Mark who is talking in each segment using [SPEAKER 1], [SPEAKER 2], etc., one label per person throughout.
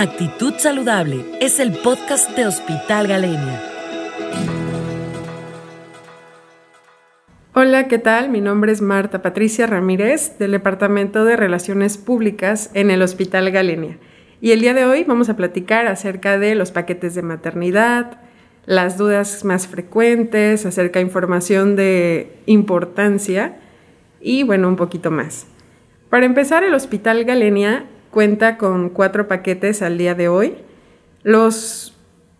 [SPEAKER 1] Actitud Saludable es el podcast de Hospital Galenia. Hola, ¿qué tal? Mi nombre es Marta Patricia Ramírez del Departamento de Relaciones Públicas en el Hospital Galenia. Y el día de hoy vamos a platicar acerca de los paquetes de maternidad, las dudas más frecuentes, acerca de información de importancia y bueno, un poquito más. Para empezar, el Hospital Galenia cuenta con cuatro paquetes al día de hoy. Los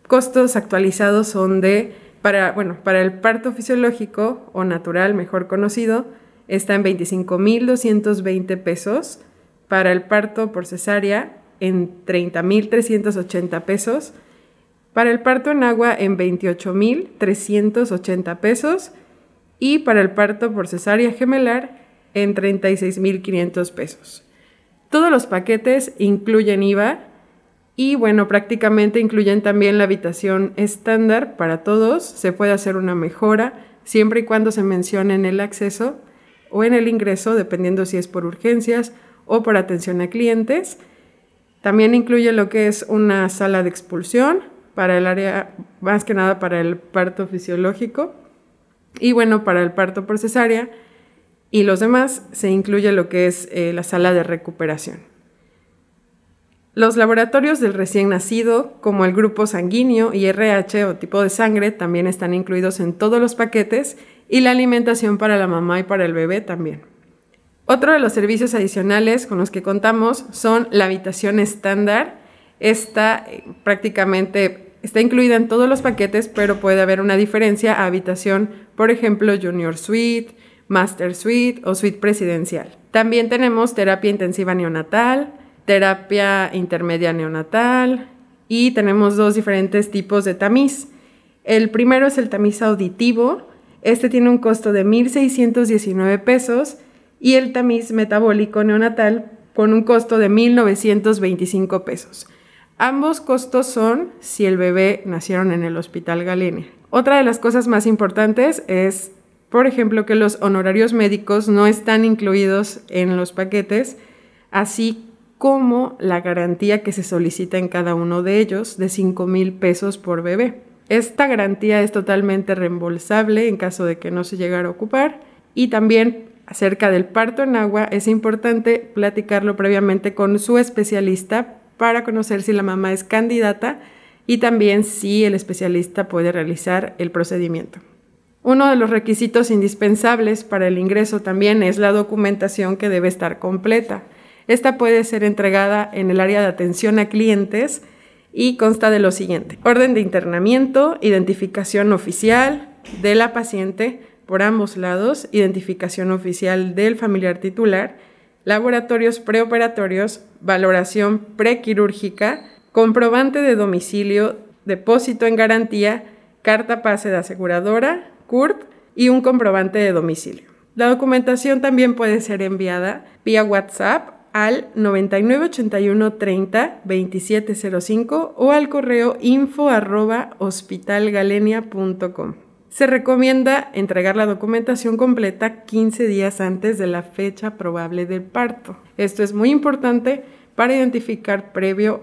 [SPEAKER 1] costos actualizados son de, para, bueno, para el parto fisiológico o natural, mejor conocido, está en 25.220 pesos, para el parto por cesárea en 30.380 pesos, para el parto en agua en 28.380 pesos y para el parto por cesárea gemelar en 36.500 pesos. Todos los paquetes incluyen IVA y bueno, prácticamente incluyen también la habitación estándar para todos. Se puede hacer una mejora siempre y cuando se mencione en el acceso o en el ingreso, dependiendo si es por urgencias o por atención a clientes. También incluye lo que es una sala de expulsión para el área, más que nada para el parto fisiológico y bueno, para el parto por y los demás se incluye lo que es eh, la sala de recuperación. Los laboratorios del recién nacido, como el grupo sanguíneo y RH o tipo de sangre, también están incluidos en todos los paquetes y la alimentación para la mamá y para el bebé también. Otro de los servicios adicionales con los que contamos son la habitación estándar. Esta eh, prácticamente está incluida en todos los paquetes, pero puede haber una diferencia a habitación, por ejemplo, junior suite, Master Suite o Suite Presidencial. También tenemos terapia intensiva neonatal, terapia intermedia neonatal y tenemos dos diferentes tipos de tamiz. El primero es el tamiz auditivo, este tiene un costo de 1.619 pesos y el tamiz metabólico neonatal con un costo de 1.925 pesos. Ambos costos son si el bebé nacieron en el hospital Galenia. Otra de las cosas más importantes es por ejemplo, que los honorarios médicos no están incluidos en los paquetes, así como la garantía que se solicita en cada uno de ellos de 5 mil pesos por bebé. Esta garantía es totalmente reembolsable en caso de que no se llegara a ocupar y también acerca del parto en agua es importante platicarlo previamente con su especialista para conocer si la mamá es candidata y también si el especialista puede realizar el procedimiento. Uno de los requisitos indispensables para el ingreso también es la documentación que debe estar completa. Esta puede ser entregada en el área de atención a clientes y consta de lo siguiente. Orden de internamiento, identificación oficial de la paciente por ambos lados, identificación oficial del familiar titular, laboratorios preoperatorios, valoración prequirúrgica, comprobante de domicilio, depósito en garantía, carta pase de aseguradora, CURP y un comprobante de domicilio. La documentación también puede ser enviada vía WhatsApp al 9981302705 2705 o al correo info@hospitalgalenia.com. Se recomienda entregar la documentación completa 15 días antes de la fecha probable del parto. Esto es muy importante para identificar previo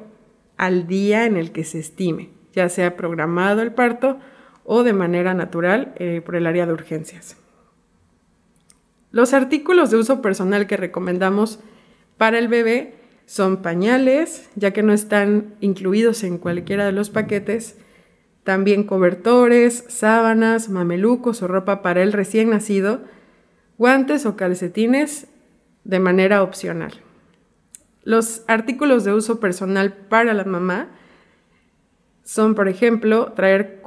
[SPEAKER 1] al día en el que se estime, ya sea programado el parto o de manera natural eh, por el área de urgencias. Los artículos de uso personal que recomendamos para el bebé son pañales, ya que no están incluidos en cualquiera de los paquetes, también cobertores, sábanas, mamelucos o ropa para el recién nacido, guantes o calcetines de manera opcional. Los artículos de uso personal para la mamá son, por ejemplo, traer,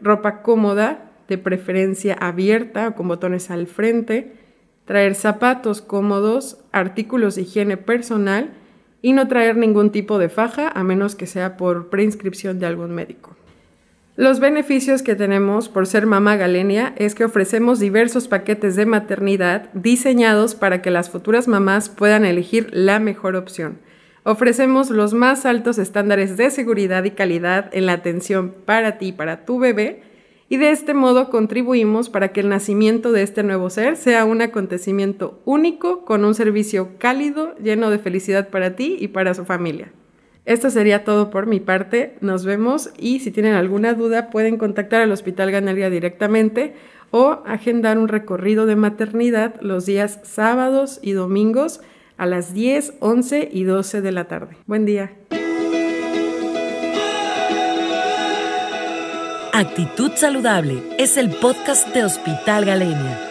[SPEAKER 1] ropa cómoda, de preferencia abierta o con botones al frente, traer zapatos cómodos, artículos de higiene personal y no traer ningún tipo de faja a menos que sea por preinscripción de algún médico. Los beneficios que tenemos por ser mamá galenia es que ofrecemos diversos paquetes de maternidad diseñados para que las futuras mamás puedan elegir la mejor opción. Ofrecemos los más altos estándares de seguridad y calidad en la atención para ti y para tu bebé y de este modo contribuimos para que el nacimiento de este nuevo ser sea un acontecimiento único con un servicio cálido lleno de felicidad para ti y para su familia. Esto sería todo por mi parte, nos vemos y si tienen alguna duda pueden contactar al Hospital Ganaria directamente o agendar un recorrido de maternidad los días sábados y domingos a las 10, 11 y 12 de la tarde. Buen día. Actitud Saludable es el podcast de Hospital Galenia.